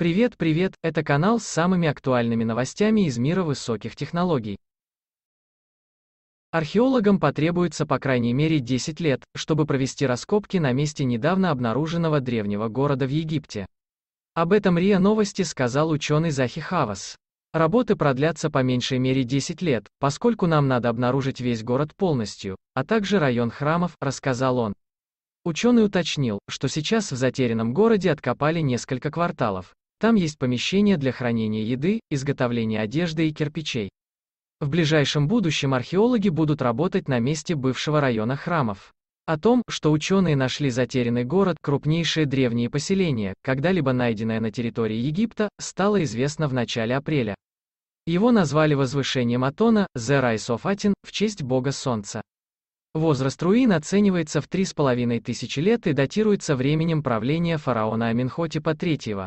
Привет, привет, это канал с самыми актуальными новостями из мира высоких технологий. Археологам потребуется по крайней мере 10 лет, чтобы провести раскопки на месте недавно обнаруженного древнего города в Египте. Об этом РИА Новости сказал ученый Захи Хавас. Работы продлятся по меньшей мере 10 лет, поскольку нам надо обнаружить весь город полностью, а также район храмов, рассказал он. Ученый уточнил, что сейчас в затерянном городе откопали несколько кварталов, там есть помещение для хранения еды, изготовления одежды и кирпичей. В ближайшем будущем археологи будут работать на месте бывшего района храмов. О том, что ученые нашли затерянный город, крупнейшее древнее поселение, когда-либо найденное на территории Египта, стало известно в начале апреля. Его назвали возвышением Атона, The Rise of Aten, в честь бога Солнца. Возраст руин оценивается в 3,5 тысячи лет и датируется временем правления фараона Аминхотепа III.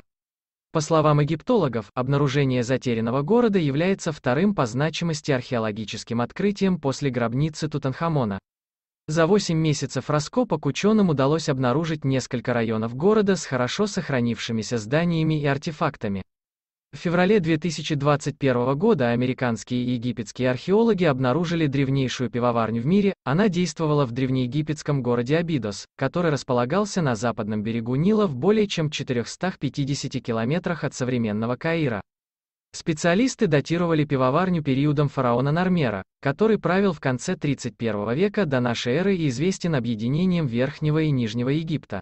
По словам египтологов, обнаружение затерянного города является вторым по значимости археологическим открытием после гробницы Тутанхамона. За 8 месяцев раскопок ученым удалось обнаружить несколько районов города с хорошо сохранившимися зданиями и артефактами. В феврале 2021 года американские и египетские археологи обнаружили древнейшую пивоварню в мире, она действовала в древнеегипетском городе Абидос, который располагался на западном берегу Нила в более чем 450 километрах от современного Каира. Специалисты датировали пивоварню периодом фараона Нармера, который правил в конце 31 века до нашей эры и известен объединением Верхнего и Нижнего Египта.